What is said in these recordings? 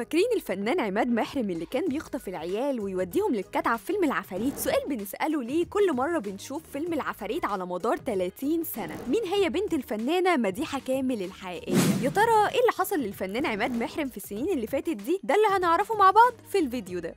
فاكرين الفنان عماد محرم اللي كان بيخطف العيال ويوديهم للكتعة في فيلم العفاريت سؤال بنسأله ليه كل مرة بنشوف فيلم العفاريت على مدار 30 سنة مين هي بنت الفنانة مديحة كامل الحقيقية يا ترى ايه اللي حصل للفنان عماد محرم في السنين اللي فاتت دي ده اللي هنعرفه مع بعض في الفيديو ده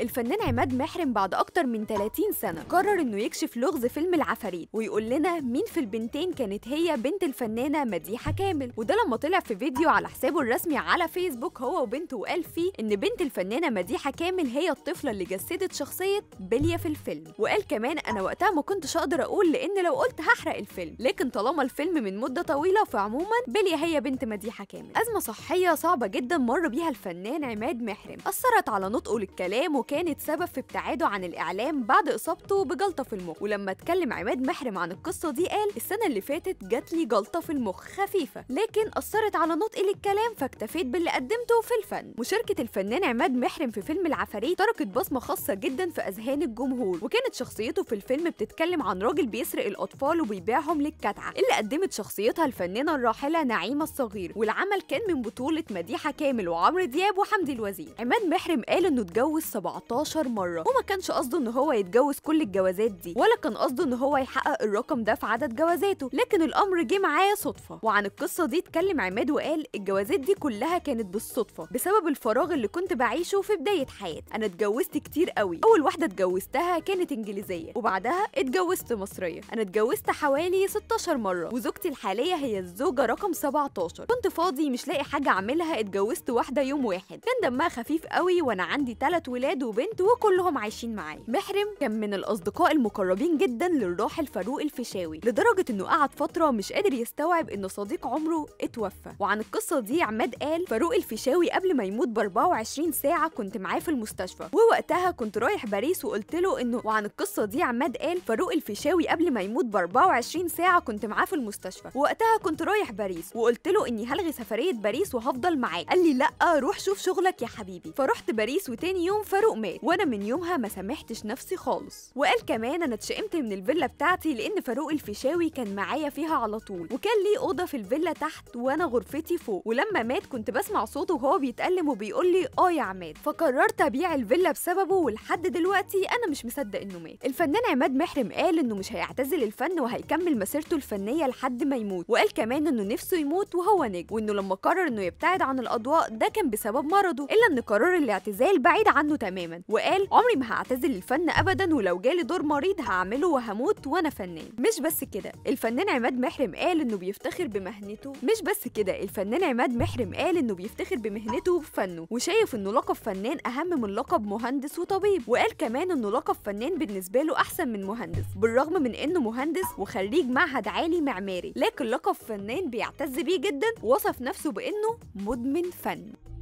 الفنان عماد محرم بعد أكتر من 30 سنة قرر إنه يكشف لغز فيلم العفاريت ويقول لنا مين في البنتين كانت هي بنت الفنانة مديحة كامل وده لما طلع في فيديو على حسابه الرسمي على فيسبوك هو وبنته وقال فيه إن بنت الفنانة مديحة كامل هي الطفلة اللي جسدت شخصية بليا في الفيلم وقال كمان أنا وقتها ما كنتش أقدر أقول لأن لو قلت هحرق الفيلم لكن طالما الفيلم من مدة طويلة فعموما بليا هي بنت مديحة كامل أزمة صحية صعبة جدا مر بيها الفنان عماد محرم أثرت على نطقه للكلام كانت سبب في ابتعاده عن الإعلام بعد إصابته بجلطة في المخ ولما اتكلم عماد محرم عن القصة دي قال السنة اللي فاتت جات لي جلطة في المخ خفيفة لكن أثرت على نطقي للكلام فاكتفيت باللي قدمته في الفن مشاركة الفنان عماد محرم في فيلم العفاريت تركت بصمة خاصة جدا في أذهان الجمهور وكانت شخصيته في الفيلم بتتكلم عن راجل بيسرق الأطفال وبيبيعهم للكتعة اللي قدمت شخصيتها الفنانة الراحلة نعيمة الصغير والعمل كان من بطولة مديحة كامل وعمرو دياب وحمدي الوزير عماد محرم قال إنه اتجوز 17 17 مره وما كانش قصده ان هو يتجوز كل الجوازات دي ولا كان قصده ان هو يحقق الرقم ده في عدد جوازاته لكن الامر جه معاه صدفه وعن القصه دي اتكلم عماد وقال الجوازات دي كلها كانت بالصدفه بسبب الفراغ اللي كنت بعيشه في بدايه حياتي انا اتجوزت كتير قوي اول واحده اتجوزتها كانت انجليزيه وبعدها اتجوزت مصريه انا اتجوزت حوالي 16 مره وزوجتي الحاليه هي الزوجه رقم 17 كنت فاضي مش لاقي حاجه اعملها اتجوزت واحده يوم واحد كان دمها خفيف قوي وانا عندي ثلاث ولاد وبنت وكلهم عايشين معاه محرم كان من الاصدقاء المقربين جدا للراحل فاروق الفيشاوي لدرجه انه قعد فتره مش قادر يستوعب ان صديق عمره اتوفى وعن القصه دي عماد قال فاروق الفيشاوي قبل ما يموت ب 24 ساعه كنت معاه في المستشفى ووقتها كنت رايح باريس وقلت له انه وعن القصه دي عماد قال فاروق الفيشاوي قبل ما يموت ب 24 ساعه كنت معاه في المستشفى وقتها كنت رايح باريس وقلت له اني هلغي سفريه باريس وهفضل معاه قال لي لا روح شوف شغلك يا حبيبي فرحت باريس وتاني يوم فاروق لقمات وانا من يومها ما سامحتش نفسي خالص وقال كمان انا اتشئمت من الفيلا بتاعتي لان فاروق الفيشاوي كان معايا فيها على طول وكان ليه اوضه في الفيلا تحت وانا غرفتي فوق ولما مات كنت بسمع صوته وهو بيتألم وبيقول لي اه يا عماد فقررت ابيع الفيلا بسببه ولحد دلوقتي انا مش مصدق انه مات الفنان عماد محرم قال انه مش هيعتزل الفن وهيكمل مسيرته الفنيه لحد ما يموت وقال كمان انه نفسه يموت وهو نجم وانه لما قرر انه يبتعد عن الاضواء ده كان بسبب مرضه الا ان قرار الاعتزال بعيد عنه تماما تماما وقال عمري ما هعتزل الفن ابدا ولو جالي دور مريض هعمله وهموت وانا فنان مش بس كده الفنان عماد محرم قال انه بيفتخر بمهنته مش بس كده الفنان عماد محرم قال انه بيفتخر بمهنته وبفنه وشايف انه لقب فنان اهم من لقب مهندس وطبيب وقال كمان انه لقب فنان بالنسبه له احسن من مهندس بالرغم من انه مهندس وخريج معهد عالي معماري لكن لقب فنان بيعتز بيه جدا وصف نفسه بانه مدمن فن